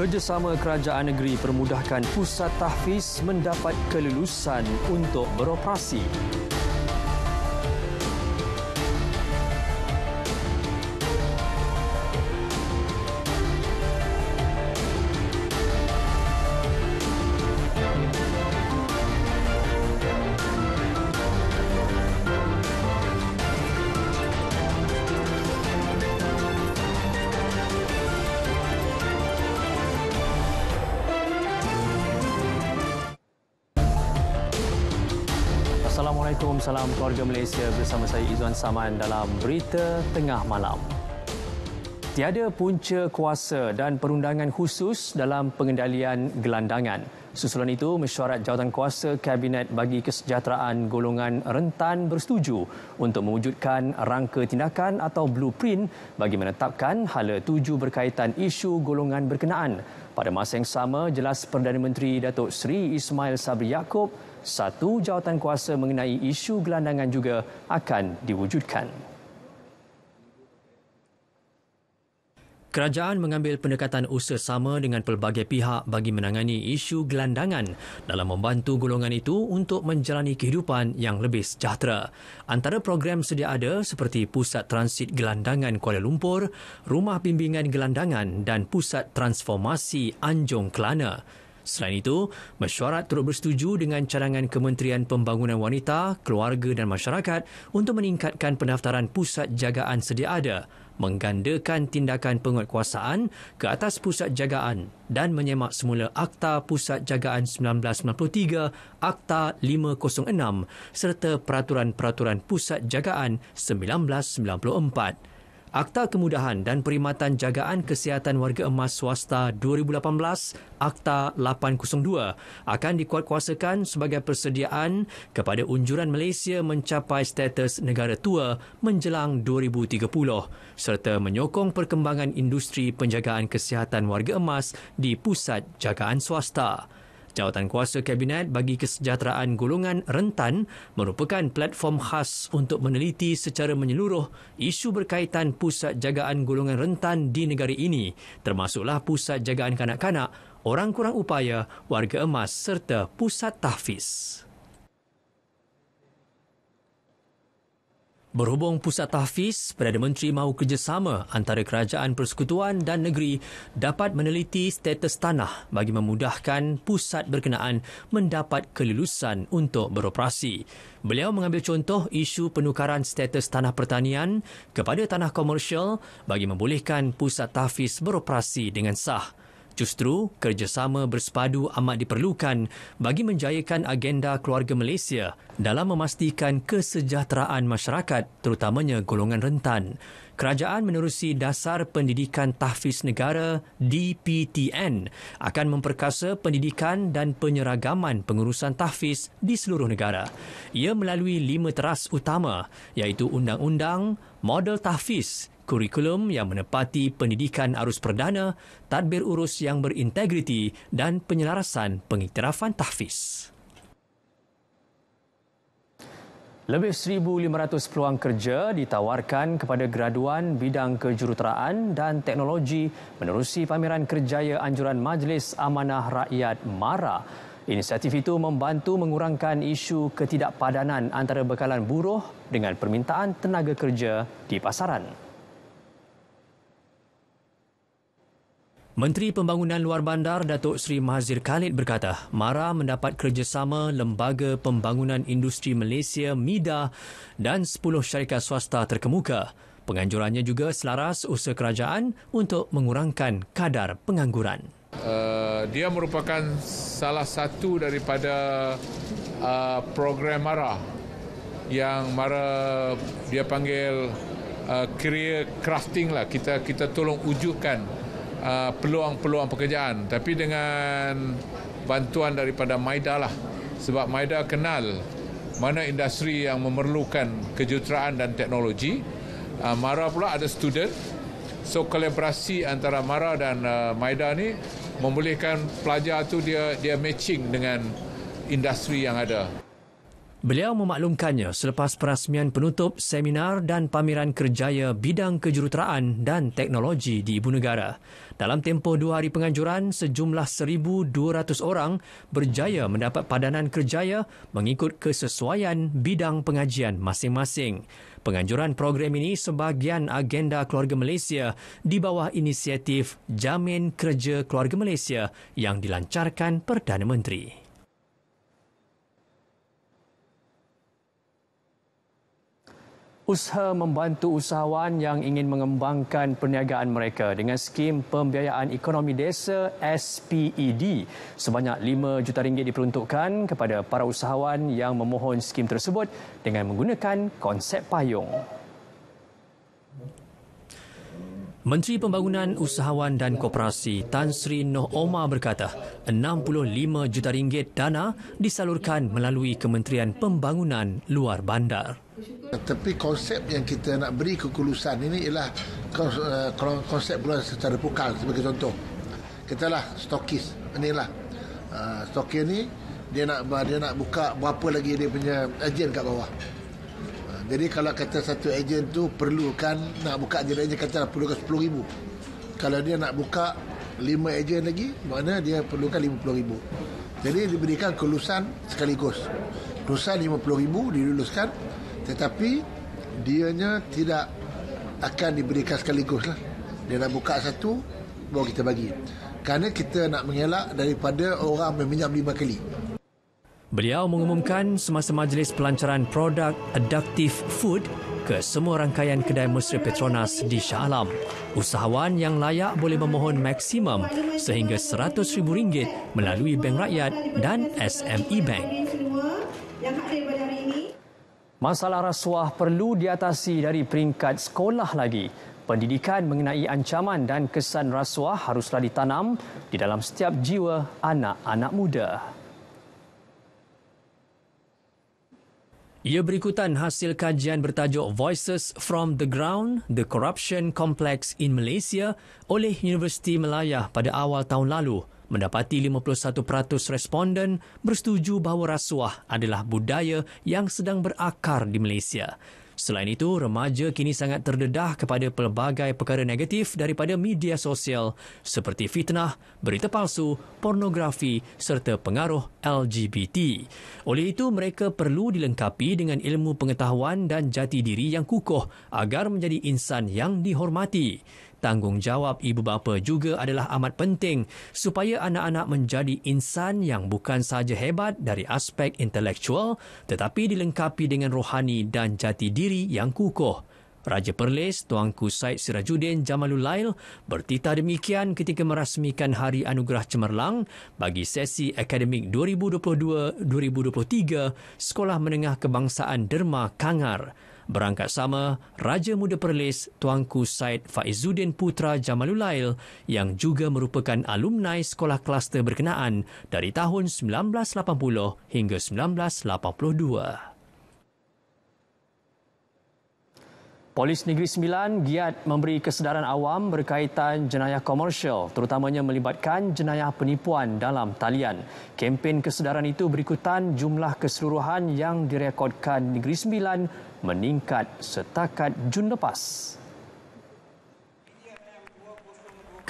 Kerjasama Kerajaan Negeri permudahkan pusat tahfiz mendapat kelulusan untuk beroperasi. salam keluarga Malaysia bersama saya Izwan Saman dalam Berita Tengah Malam. Tiada punca kuasa dan perundangan khusus dalam pengendalian gelandangan. Susulan itu, mesyuarat jawatan kuasa Kabinet bagi Kesejahteraan Golongan Rentan bersetuju untuk mewujudkan rangka tindakan atau blueprint bagi menetapkan hala tuju berkaitan isu golongan berkenaan. Pada masa yang sama, jelas Perdana Menteri Datuk Seri Ismail Sabri Yaakob satu jawatan kuasa mengenai isu gelandangan juga akan diwujudkan. Kerajaan mengambil pendekatan usaha sama dengan pelbagai pihak bagi menangani isu gelandangan dalam membantu golongan itu untuk menjalani kehidupan yang lebih sejahtera. Antara program sedia ada seperti Pusat Transit Gelandangan Kuala Lumpur, Rumah Bimbingan Gelandangan dan Pusat Transformasi Anjong Kelana. Selain itu, mesyuarat turut bersetuju dengan cadangan Kementerian Pembangunan Wanita, Keluarga dan Masyarakat untuk meningkatkan pendaftaran pusat jagaan sedia ada, menggandakan tindakan penguatkuasaan ke atas pusat jagaan dan menyemak semula Akta Pusat Jagaan 1993, Akta 506 serta Peraturan-Peraturan Pusat Jagaan 1994. Akta Kemudahan dan Perkhidmatan Jagaan Kesihatan Warga Emas Swasta 2018 Akta 802 akan dikuatkuasakan sebagai persediaan kepada unjuran Malaysia mencapai status negara tua menjelang 2030 serta menyokong perkembangan industri penjagaan kesihatan warga emas di pusat jagaan swasta. Jawatan kuasa Kabinet bagi Kesejahteraan Golongan Rentan merupakan platform khas untuk meneliti secara menyeluruh isu berkaitan pusat jagaan golongan rentan di negara ini, termasuklah pusat jagaan kanak-kanak, orang kurang upaya, warga emas serta pusat tahfiz. Berhubung pusat tahfiz, Perdana Menteri mahu kerjasama antara kerajaan persekutuan dan negeri dapat meneliti status tanah bagi memudahkan pusat berkenaan mendapat kelulusan untuk beroperasi. Beliau mengambil contoh isu penukaran status tanah pertanian kepada tanah komersial bagi membolehkan pusat tahfiz beroperasi dengan sah. Justru, kerjasama bersepadu amat diperlukan bagi menjayakan agenda keluarga Malaysia dalam memastikan kesejahteraan masyarakat terutamanya golongan rentan. Kerajaan menerusi Dasar Pendidikan Tahfiz Negara DPTN akan memperkasa pendidikan dan penyeragaman pengurusan tahfiz di seluruh negara. Ia melalui lima teras utama iaitu undang-undang, model tahfiz kurikulum yang menepati pendidikan arus perdana, tadbir urus yang berintegriti dan penyelarasan pengiktirafan tahfiz. Lebih 1,500 peluang kerja ditawarkan kepada graduan bidang kejuruteraan dan teknologi menerusi pameran kerjaya Anjuran Majlis Amanah Rakyat MARA. Inisiatif itu membantu mengurangkan isu ketidakpadanan antara bekalan buruh dengan permintaan tenaga kerja di pasaran. Menteri Pembangunan Luar Bandar Datuk Seri Mahathir Khalid berkata, MARA mendapat kerjasama Lembaga Pembangunan Industri Malaysia MIDA dan 10 syarikat swasta terkemuka. Penganjurannya juga selaras usaha kerajaan untuk mengurangkan kadar pengangguran. Uh, dia merupakan salah satu daripada uh, program MARA yang MARA dia panggil uh, career crafting lah. Kita kita tolong ujukan Uh, peluang-peluang pekerjaan tapi dengan bantuan daripada Maida lah sebab Maida kenal mana industri yang memerlukan kejuruteraan dan teknologi uh, Mara pula ada student so kolaborasi antara Mara dan uh, Maida ni membolehkan pelajar tu dia dia matching dengan industri yang ada Beliau memaklumkannya selepas perasmian penutup seminar dan pameran kerjaya bidang kejuruteraan dan teknologi di Ibu Negara. Dalam tempoh dua hari penganjuran, sejumlah 1,200 orang berjaya mendapat padanan kerjaya mengikut kesesuaian bidang pengajian masing-masing. Penganjuran program ini sebahagian agenda keluarga Malaysia di bawah inisiatif Jamin Kerja Keluarga Malaysia yang dilancarkan Perdana Menteri. usaha membantu usahawan yang ingin mengembangkan perniagaan mereka dengan skim pembiayaan ekonomi desa SPED sebanyak 5 juta ringgit diperuntukkan kepada para usahawan yang memohon skim tersebut dengan menggunakan konsep payung. Menteri Pembangunan Usahawan dan Koperasi Tan Sri Noh Omar berkata, 65 juta ringgit dana disalurkan melalui Kementerian Pembangunan Luar Bandar. Tapi konsep yang kita nak beri kekulusan ini ialah eh, konsep keluar secara pukal sebagai contoh. Kita lah stokis, ini lah eh, stokis ni dia nak dia nak buka berapa lagi dia punya ejen kat bawah. Jadi kalau kata satu ejen tu perlukan nak buka jadi ejen kata lah, perlukan 10 ribu. Kalau dia nak buka lima ejen lagi, mana dia perlukan 50 ribu. Jadi diberikan kelulusan sekaligus. Kelulusan 50 ribu diluluskan tetapi dia nya tidak akan diberikan sekaligus lah. Dia nak buka satu, boleh kita bagi. Karena kita nak mengelak daripada orang meminjam lima kali. Beliau mengumumkan semasa majlis pelancaran produk Adaptive Food ke semua rangkaian kedai mesra Petronas di Shah Alam. Usahawan yang layak boleh memohon maksimum sehingga rm ringgit melalui Bank Rakyat dan SME Bank. Masalah rasuah perlu diatasi dari peringkat sekolah lagi. Pendidikan mengenai ancaman dan kesan rasuah haruslah ditanam di dalam setiap jiwa anak-anak muda. Ia berikutan hasil kajian bertajuk Voices from the Ground, The Corruption Complex in Malaysia oleh Universiti Melaya pada awal tahun lalu mendapati 51% responden bersetuju bahawa rasuah adalah budaya yang sedang berakar di Malaysia. Selain itu, remaja kini sangat terdedah kepada pelbagai perkara negatif daripada media sosial seperti fitnah, berita palsu, pornografi serta pengaruh LGBT. Oleh itu, mereka perlu dilengkapi dengan ilmu pengetahuan dan jati diri yang kukuh agar menjadi insan yang dihormati tanggungjawab ibu bapa juga adalah amat penting supaya anak-anak menjadi insan yang bukan sahaja hebat dari aspek intelektual tetapi dilengkapi dengan rohani dan jati diri yang kukuh. Raja Perlis Tuanku Syed Sirajuddin Jamalul Lail bertitah demikian ketika merasmikan Hari Anugerah Cemerlang bagi sesi akademik 2022-2023 Sekolah Menengah Kebangsaan Derma Kangar. Berangkat sama, Raja Muda Perlis Tuanku Said Faizuddin Putra Jamalulail yang juga merupakan alumni sekolah kluster berkenaan dari tahun 1980 hingga 1982. Polis Negeri Sembilan giat memberi kesedaran awam berkaitan jenayah komersial terutamanya melibatkan jenayah penipuan dalam talian. Kempen kesedaran itu berikutan jumlah keseluruhan yang direkodkan Negeri Sembilan meningkat setakat Jun lepas.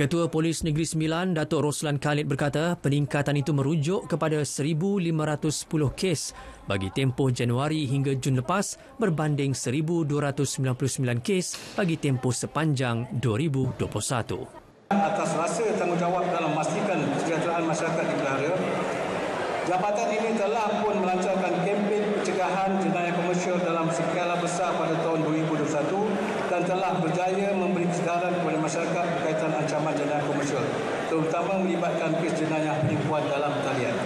Ketua Polis Negeri Sembilan, Datuk Roslan Khalid berkata peningkatan itu merujuk kepada 1,510 kes bagi tempoh Januari hingga Jun lepas berbanding 1,299 kes bagi tempoh sepanjang 2021. Atas rasa tanggungjawab dalam memastikan kesejahteraan masyarakat di dipelihara, jabatan ini telah pun melancarkan kempen pencegahan jenayah komersial dalam skala besar pada tahun 2021 dan telah berjaya memberi kesedaran kepada masyarakat berkaitan ancaman jenayah komersial terutama melibatkan kes jenayah penipuan dalam talian.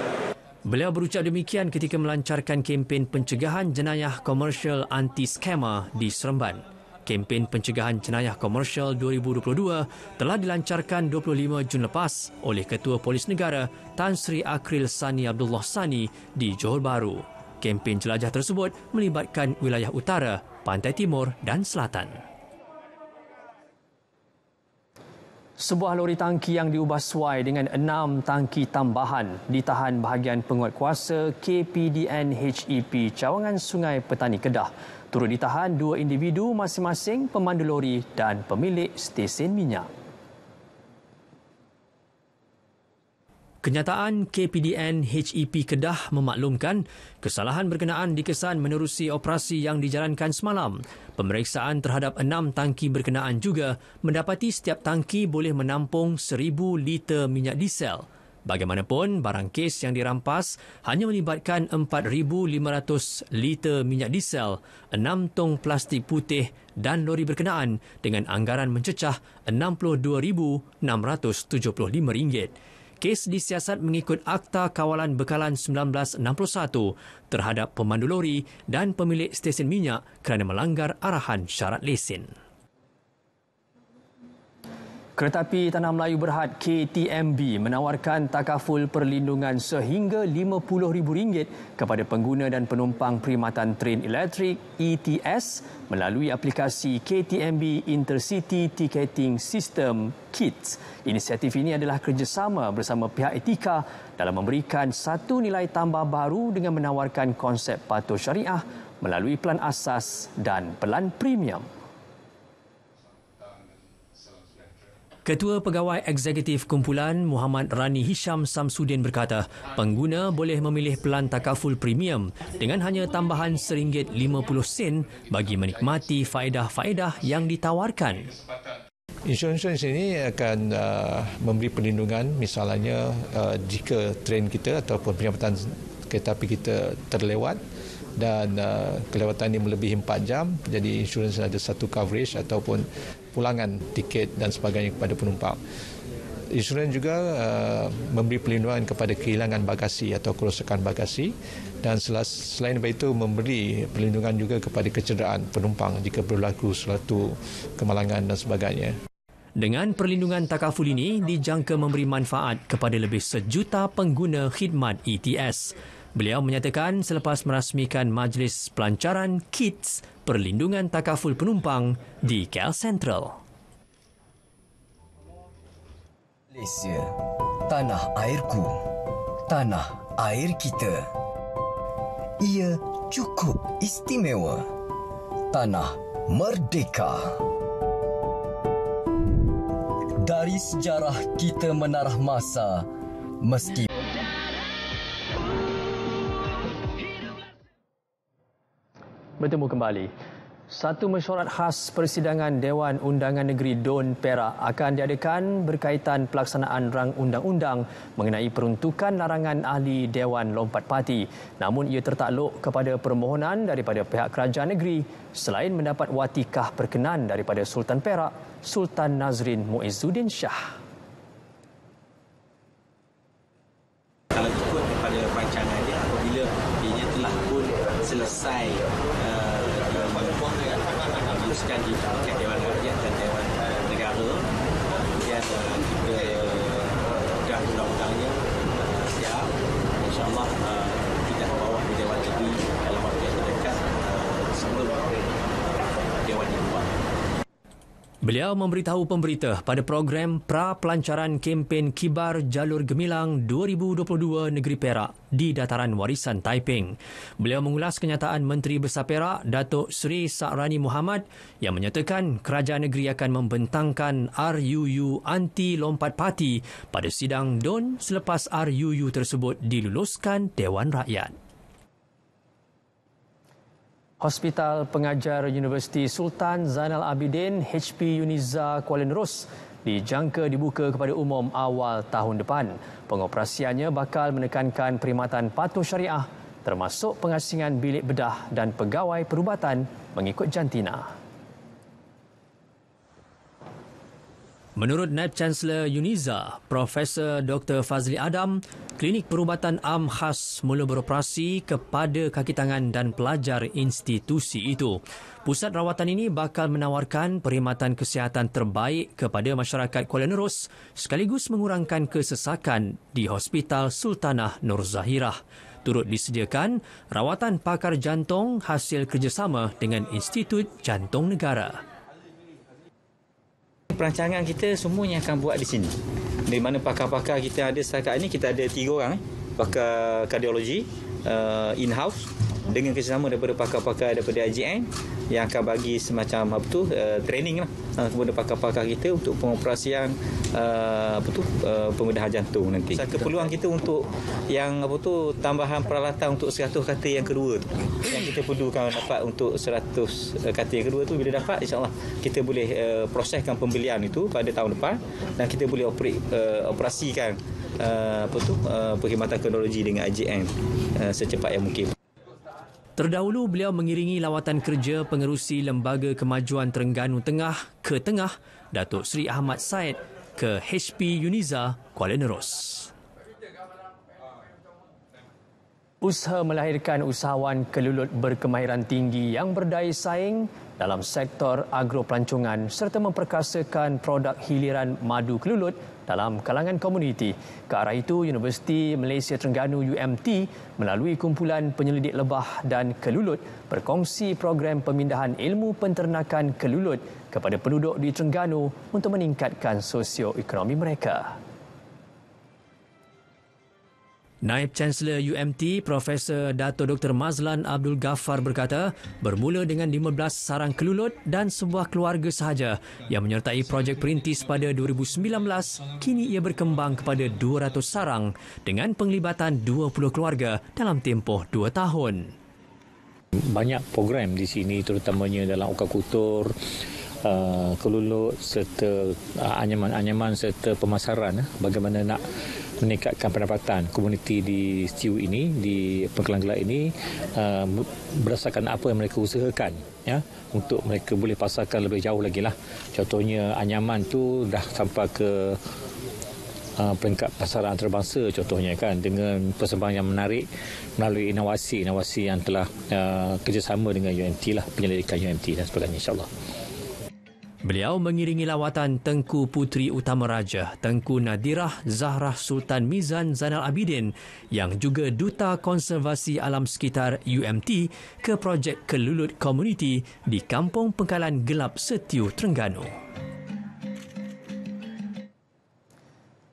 Beliau berucap demikian ketika melancarkan kempen pencegahan jenayah komersial anti-skema di Seremban. Kempen pencegahan jenayah komersial 2022 telah dilancarkan 25 Jun lepas oleh Ketua Polis Negara Tan Sri Akril Sani Abdullah Sani di Johor Bahru. Kempen jelajah tersebut melibatkan wilayah utara, pantai timur dan selatan. Sebuah lori tangki yang diubah suai dengan enam tangki tambahan ditahan bahagian penguatkuasa KPDN HEP Cawangan Sungai Petani Kedah. Turut ditahan dua individu masing-masing pemandu lori dan pemilik stesen minyak. Kenyataan KPDN HEP Kedah memaklumkan kesalahan berkenaan dikesan menerusi operasi yang dijalankan semalam. Pemeriksaan terhadap enam tangki berkenaan juga mendapati setiap tangki boleh menampung seribu liter minyak diesel. Bagaimanapun, barang kes yang dirampas hanya melibatkan 4,500 liter minyak diesel, enam tong plastik putih dan lori berkenaan dengan anggaran mencecah RM62,675 kes disiasat mengikut Akta Kawalan Bekalan 1961 terhadap pemandu lori dan pemilik stesen minyak kerana melanggar arahan syarat lesen. Kereta Api Tanah Melayu Berhad KTMB menawarkan takaful perlindungan sehingga RM50,000 kepada pengguna dan penumpang perkhidmatan tren elektrik ETS melalui aplikasi KTMB Intercity Ticketing System (KITS). Inisiatif ini adalah kerjasama bersama pihak Etika dalam memberikan satu nilai tambah baru dengan menawarkan konsep patuh syariah melalui pelan asas dan pelan premium. Ketua Pegawai Eksekutif Kumpulan Muhammad Rani Hisham Samsudin berkata, pengguna boleh memilih pelan takaful premium dengan hanya tambahan RM1.50 sen bagi menikmati faedah-faedah yang ditawarkan. Insurans ini akan uh, memberi perlindungan misalnya uh, jika tren kita ataupun penyambutan kereta api kita terlewat dan uh, kelewatan ini melebihi 4 jam jadi insurans ada satu coverage ataupun pulangan tiket dan sebagainya kepada penumpang. Insurans juga uh, memberi pelindungan kepada kehilangan bagasi atau kerosakan bagasi dan selas, selain daripada itu memberi perlindungan juga kepada kecederaan penumpang jika berlaku suatu kemalangan dan sebagainya. Dengan perlindungan takaful ini dijangka memberi manfaat kepada lebih sejuta pengguna khidmat ETS. Beliau menyatakan selepas merasmikan majlis pelancaran KITS Perlindungan Takaful Penumpang di KL Central. Malaysia, tanah airku, tanah air kita. Ia cukup istimewa. Tanah merdeka. Dari sejarah kita menarah masa, meski... bertemu kembali. Satu mesyuarat khas persidangan Dewan Undangan Negeri Don Perak akan diadakan berkaitan pelaksanaan rang undang-undang mengenai peruntukan larangan ahli Dewan Lompat Parti. Namun ia tertakluk kepada permohonan daripada pihak kerajaan negeri selain mendapat watikah perkenan daripada Sultan Perak, Sultan Nazrin Muizuddin Shah. Kalau ikut kepada perancangan dia apabila dia telah pun selesai teruskan di tingkat Dewan Rakyat dan Dewan eh, Negara. Kemudian eh, kita dah undang-undangnya Beliau memberitahu pemberita pada program pra-pelancaran kempen Kibar Jalur Gemilang 2022 Negeri Perak di Dataran Warisan Taiping. Beliau mengulas kenyataan Menteri Besar Perak, Datuk Seri Sa'rani Muhammad yang menyatakan kerajaan negeri akan membentangkan RUU anti lompat pati pada sidang don selepas RUU tersebut diluluskan Dewan Rakyat. Hospital Pengajar Universiti Sultan Zainal Abidin HP Uniza Kuala Nerus dijangka dibuka kepada umum awal tahun depan. Pengoperasiannya bakal menekankan perkhidmatan patuh syariah termasuk pengasingan bilik bedah dan pegawai perubatan mengikut jantina. Menurut Naib Chancellor UNIZA, Profesor Dr. Fazli Adam, klinik perubatan am khas mula beroperasi kepada kaki tangan dan pelajar institusi itu. Pusat rawatan ini bakal menawarkan perkhidmatan kesihatan terbaik kepada masyarakat Kuala Nerus sekaligus mengurangkan kesesakan di Hospital Sultanah Nur Zahirah. Turut disediakan rawatan pakar jantung hasil kerjasama dengan Institut Jantung Negara perancangan kita semuanya akan buat di sini. Di mana pakar-pakar kita ada setakat ini, kita ada tiga orang. Eh? Pakar kardiologi, uh, in-house dengan kerjasama daripada pakar-pakar daripada IGN yang akan bagi semacam apa tu uh, training lah uh, kepada pakar-pakar kita untuk pengoperasian uh, apa tu uh, eh, pembedahan jantung nanti. Saya keperluan kita untuk yang apa tu tambahan peralatan untuk 100 kata yang kedua tu. Yang kita perlukan dapat untuk 100 uh, kata yang kedua tu bila dapat insyaAllah kita boleh uh, proseskan pembelian itu pada tahun depan dan kita boleh operate, uh, operasikan uh, apa tu uh, perkhidmatan teknologi dengan IGN uh, secepat yang mungkin. Terdahulu beliau mengiringi lawatan kerja pengerusi Lembaga Kemajuan Terengganu Tengah ke Tengah Datuk Seri Ahmad Said ke HP Uniza Kuala Nerus. Usaha melahirkan usahawan kelulut berkemahiran tinggi yang berdaya saing dalam sektor agro pelancongan serta memperkasakan produk hiliran madu kelulut dalam kalangan komuniti. Ke arah itu, Universiti Malaysia Terengganu UMT melalui kumpulan penyelidik lebah dan kelulut berkongsi program pemindahan ilmu penternakan kelulut kepada penduduk di Terengganu untuk meningkatkan sosioekonomi mereka. Naib Chancellor UMT Profesor Dato Dr Mazlan Abdul Ghaffar berkata, bermula dengan 15 sarang kelulut dan sebuah keluarga sahaja yang menyertai projek perintis pada 2019, kini ia berkembang kepada 200 sarang dengan penglibatan 20 keluarga dalam tempoh 2 tahun. Banyak program di sini terutamanya dalam Uka Kutur, uh, kelulut serta uh, anyaman-anyaman serta pemasaran uh, bagaimana nak meningkatkan pendapatan komuniti di Stiu ini di Pengkelanggelar ini uh, berdasarkan apa yang mereka usahakan ya untuk mereka boleh pasarkan lebih jauh lagi lah contohnya anyaman tu dah sampai ke uh, peringkat pasaran antarabangsa contohnya kan dengan persembahan yang menarik melalui inovasi inovasi yang telah uh, kerjasama dengan UMT lah penyelidikan UMT dan sebagainya insyaallah Beliau mengiringi lawatan Tengku Puteri Utama Raja, Tengku Nadirah Zahrah Sultan Mizan Zainal Abidin yang juga Duta Konservasi Alam Sekitar UMT ke projek Kelulut Community di Kampung Pengkalan Gelap Setiu Terengganu.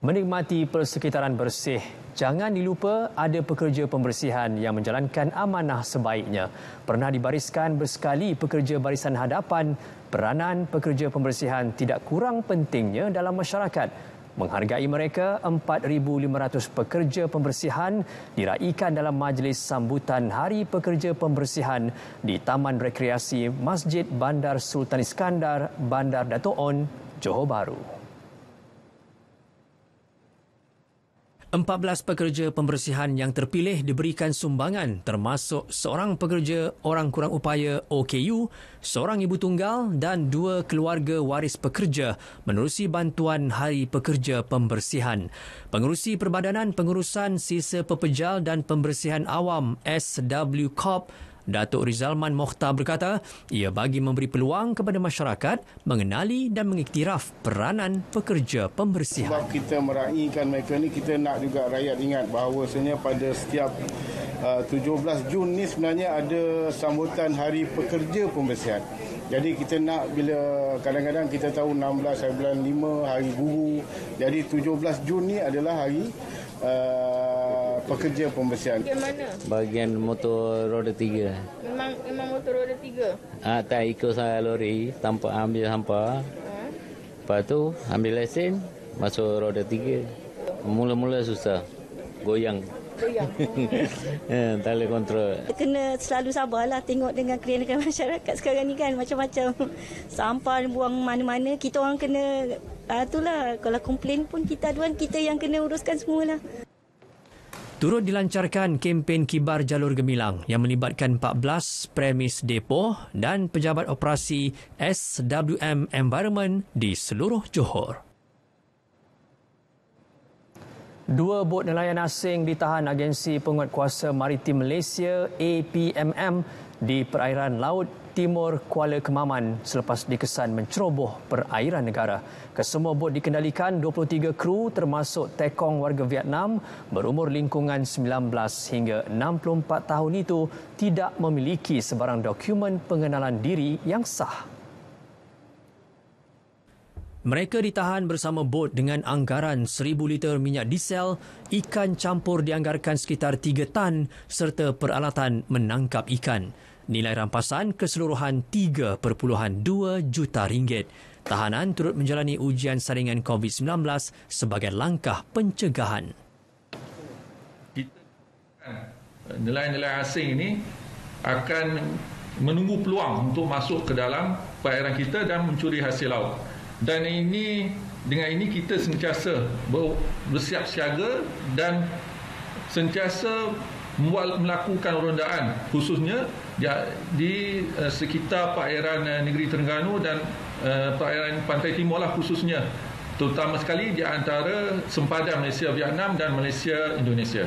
Menikmati persekitaran bersih, jangan dilupa ada pekerja pembersihan yang menjalankan amanah sebaiknya. Pernah dibariskan bersekali pekerja barisan hadapan peranan pekerja pembersihan tidak kurang pentingnya dalam masyarakat. Menghargai mereka, 4,500 pekerja pembersihan diraihkan dalam majlis sambutan Hari Pekerja Pembersihan di Taman Rekreasi Masjid Bandar Sultan Iskandar, Bandar Dato'on, Johor Bahru. 14 pekerja pembersihan yang terpilih diberikan sumbangan termasuk seorang pekerja orang kurang upaya OKU, seorang ibu tunggal dan dua keluarga waris pekerja menerusi bantuan Hari Pekerja Pembersihan. Pengurusi Perbadanan Pengurusan Sisa Pepejal dan Pembersihan Awam (SWCOP). Datuk Rizalman Mokhtar berkata, ia bagi memberi peluang kepada masyarakat mengenali dan mengiktiraf peranan pekerja pembersihan. Sebab kita meraihkan mereka ini, kita nak juga rakyat ingat bahawa sebenarnya pada setiap uh, 17 Jun ini sebenarnya ada sambutan Hari Pekerja Pembersihan. Jadi kita nak bila kadang-kadang kita tahu 16 hari bulan 5 hari guru. Jadi 17 Jun ni adalah hari uh, pekerja pembersihan. Bagian mana? Bagian motor roda tiga. Memang memang motor roda tiga? Ah, tak ikut saya lori tanpa ambil sampah. Ha? Lepas tu ambil lesen masuk roda tiga. Mula-mula susah. Goyang. Goyang. Eh, tak boleh kontrol. Kena selalu sabarlah tengok dengan kerenakan masyarakat sekarang ni kan. Macam-macam. Sampah buang mana-mana. Kita orang kena... Uh, itulah kalau komplain pun kita aduan kita yang kena uruskan semualah. Turut dilancarkan kempen kibar jalur gemilang yang melibatkan 14 premis depo dan pejabat operasi SWM Environment di seluruh Johor. Dua bot nelayan asing ditahan agensi penguatkuasa maritim Malaysia APMM di perairan laut Timur Kuala Kemaman selepas dikesan menceroboh perairan negara. Kesemua bot dikendalikan 23 kru termasuk tekong warga Vietnam berumur lingkungan 19 hingga 64 tahun itu tidak memiliki sebarang dokumen pengenalan diri yang sah. Mereka ditahan bersama bot dengan anggaran 1000 liter minyak diesel, ikan campur dianggarkan sekitar 3 tan serta peralatan menangkap ikan nilai rampasan keseluruhan 3.2 juta ringgit. Tahanan turut menjalani ujian saringan COVID-19 sebagai langkah pencegahan. Nilai-nilai asing ini akan menunggu peluang untuk masuk ke dalam perairan kita dan mencuri hasil laut. Dan ini dengan ini kita sentiasa bersiap siaga dan sentiasa melakukan rondaan khususnya di, di uh, sekitar perairan uh, negeri Terengganu dan uh, perairan pantai timur lah khususnya terutama sekali di antara sempadan Malaysia Vietnam dan Malaysia Indonesia.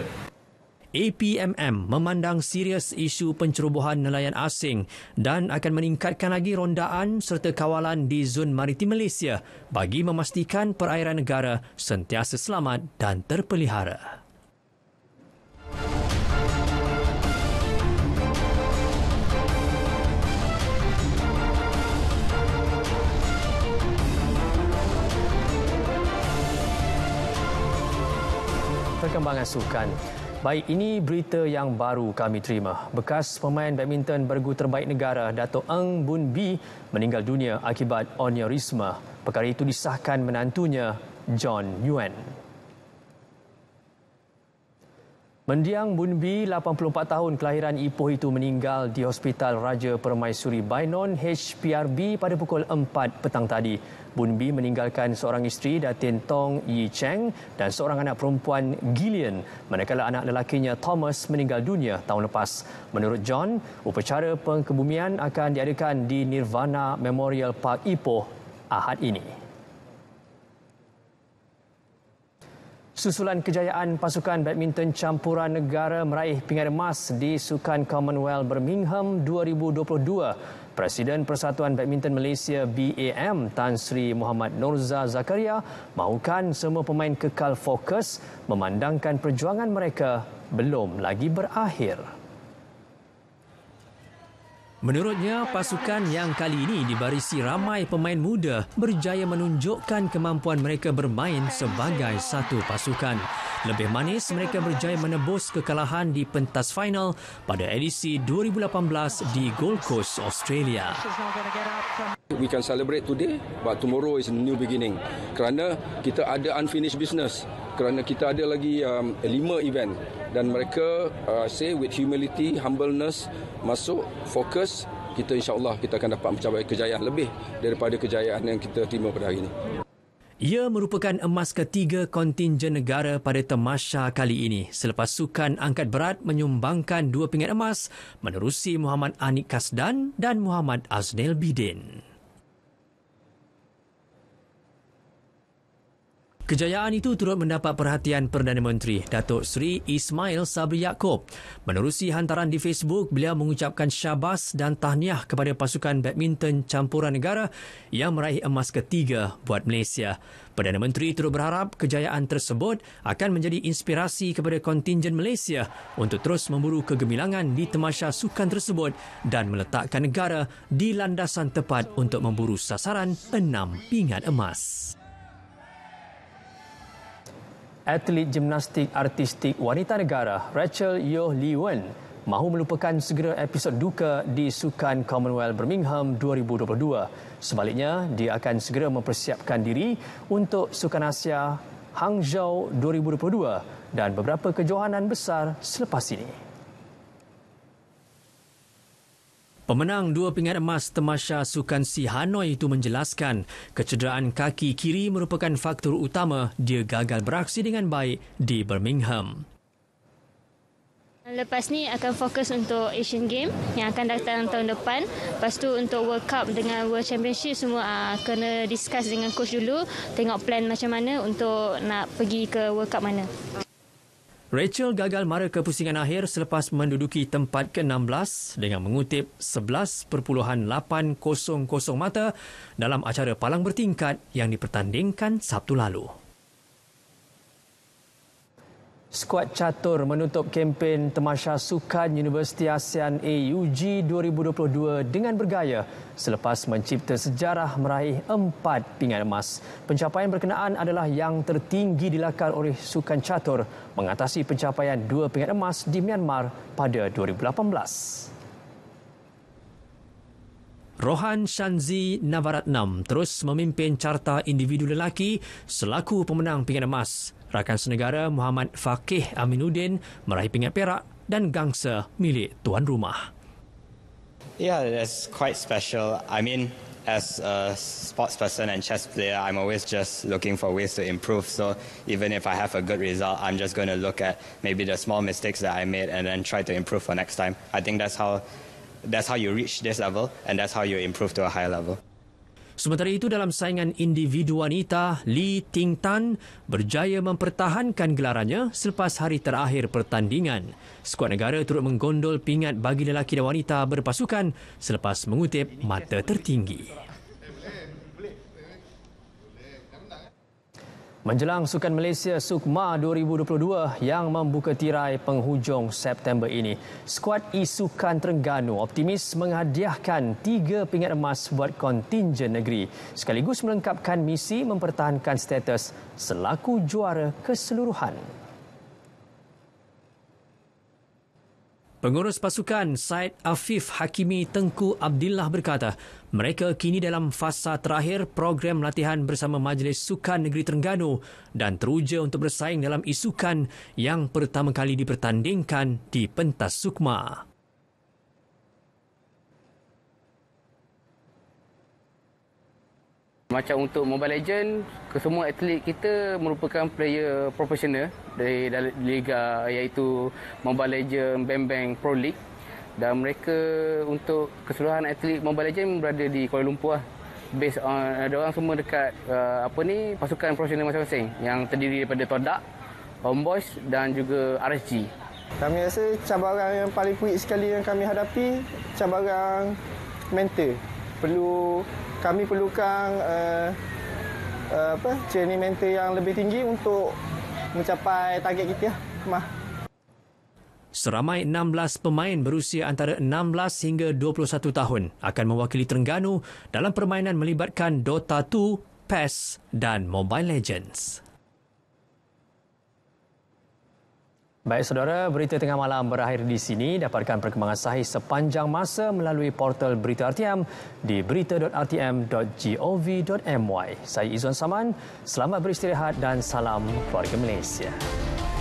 APMM memandang serius isu pencerobohan nelayan asing dan akan meningkatkan lagi rondaan serta kawalan di zon maritim Malaysia bagi memastikan perairan negara sentiasa selamat dan terpelihara. perkembangan sukan. Baik, ini berita yang baru kami terima. Bekas pemain badminton bergu terbaik negara, Dato' Ang Bun Bi, meninggal dunia akibat onyorisma. Perkara itu disahkan menantunya, John Yuan. Mendiang Bunbi, 84 tahun kelahiran Ipoh itu meninggal di Hospital Raja Permaisuri Bainon HPRB pada pukul 4 petang tadi. Bunbi meninggalkan seorang isteri Datin Tong Yi Cheng dan seorang anak perempuan Gillian manakala anak lelakinya Thomas meninggal dunia tahun lepas. Menurut John, upacara pengkebumian akan diadakan di Nirvana Memorial Park Ipoh ahad ini. Susulan kejayaan pasukan badminton campuran negara meraih pingat emas di Sukan Commonwealth Birmingham 2022. Presiden Persatuan Badminton Malaysia BAM Tan Sri Muhammad Nurza Zakaria mahukan semua pemain kekal fokus memandangkan perjuangan mereka belum lagi berakhir. Menurutnya, pasukan yang kali ini dibarisi ramai pemain muda berjaya menunjukkan kemampuan mereka bermain sebagai satu pasukan. Lebih manis, mereka berjaya menebus kekalahan di pentas final pada edisi 2018 di Gold Coast, Australia. We can celebrate today, but tomorrow is a new beginning. Kerana kita ada unfinished business kerana kita ada lagi um, lima event dan mereka uh, say with humility, humbleness masuk fokus kita insya Allah kita akan dapat mencapai kejayaan lebih daripada kejayaan yang kita terima pada hari ini. Ia merupakan emas ketiga kontingen negara pada temasha kali ini selepas sukan angkat berat menyumbangkan dua pingat emas menerusi Muhammad Anik Kasdan dan Muhammad Aznil Bidin. Kejayaan itu turut mendapat perhatian Perdana Menteri Datuk Seri Ismail Sabri Yaakob. Menerusi hantaran di Facebook, beliau mengucapkan syabas dan tahniah kepada pasukan badminton campuran negara yang meraih emas ketiga buat Malaysia. Perdana Menteri turut berharap kejayaan tersebut akan menjadi inspirasi kepada kontingen Malaysia untuk terus memburu kegemilangan di temasya sukan tersebut dan meletakkan negara di landasan tepat untuk memburu sasaran enam pingat emas atlet gimnastik artistik wanita negara Rachel Yeoh Lee Wen mahu melupakan segera episod duka di Sukan Commonwealth Birmingham 2022. Sebaliknya, dia akan segera mempersiapkan diri untuk Sukan Asia Hangzhou 2022 dan beberapa kejohanan besar selepas ini. Pemenang dua pingat emas Temasha Sukan Si Hanoi itu menjelaskan kecederaan kaki kiri merupakan faktor utama dia gagal beraksi dengan baik di Birmingham. Lepas ni akan fokus untuk Asian Game yang akan datang tahun depan. Lepas tu untuk World Cup dengan World Championship semua uh, kena discuss dengan coach dulu. Tengok plan macam mana untuk nak pergi ke World Cup mana. Rachel gagal mara kepusingan akhir selepas menduduki tempat ke-16 dengan mengutip 11.800 mata dalam acara palang bertingkat yang dipertandingkan Sabtu lalu. skuad catur menutup kempen Temasha Sukan Universiti ASEAN AUG 2022 dengan bergaya selepas mencipta sejarah meraih empat pingat emas. Pencapaian berkenaan adalah yang tertinggi dilakar oleh Sukan Catur mengatasi pencapaian dua pingat emas di Myanmar pada 2018. Rohan Shanzi Navaratnam terus memimpin carta individu lelaki selaku pemenang pingat emas. Rakan senegara Muhammad Fakih Aminuddin meraih pingat perak dan gangsa milik tuan rumah. Yeah, that's quite special. I mean, as a sports person and chess player, I'm always just looking for ways to improve. So even if I have a good result, I'm just going to look at maybe the small mistakes that I made and then try to improve for next time. I think that's how that's how you reach this level and that's how you improve to a higher level. Sementara itu dalam saingan individu wanita, Li Ting Tan berjaya mempertahankan gelarannya selepas hari terakhir pertandingan. Skuad negara turut menggondol pingat bagi lelaki dan wanita berpasukan selepas mengutip mata tertinggi. Menjelang Sukan Malaysia Sukma 2022 yang membuka tirai penghujung September ini, skuad Isukan Terengganu optimis menghadiahkan tiga pingat emas buat kontingen negeri sekaligus melengkapkan misi mempertahankan status selaku juara keseluruhan. Pengurus pasukan Said Afif Hakimi Tengku Abdullah berkata, mereka kini dalam fasa terakhir program latihan bersama Majlis Sukan Negeri Terengganu dan teruja untuk bersaing dalam isukan yang pertama kali dipertandingkan di pentas sukma. macam untuk Mobile Legend kesemua atlet kita merupakan player profesional dari liga iaitu Mobile Legend Bang Bang Pro League dan mereka untuk keseluruhan atlet Mobile Legend berada di Kuala Lumpur lah. based on ada orang semua dekat uh, apa ni pasukan profesional masing-masing yang terdiri daripada Todak, Homeboys dan juga RSG. Kami rasa cabaran yang paling pelik sekali yang kami hadapi cabaran mental. Perlu kami perlukan uh, uh, apa journey mental yang lebih tinggi untuk mencapai target kita mah Seramai 16 pemain berusia antara 16 hingga 21 tahun akan mewakili Terengganu dalam permainan melibatkan Dota 2, PES dan Mobile Legends. Baik saudara, berita tengah malam berakhir di sini. Dapatkan perkembangan sahih sepanjang masa melalui portal Berita RTM di berita.rtm.gov.my. Saya Izzuan Saman, selamat beristirahat dan salam keluarga Malaysia.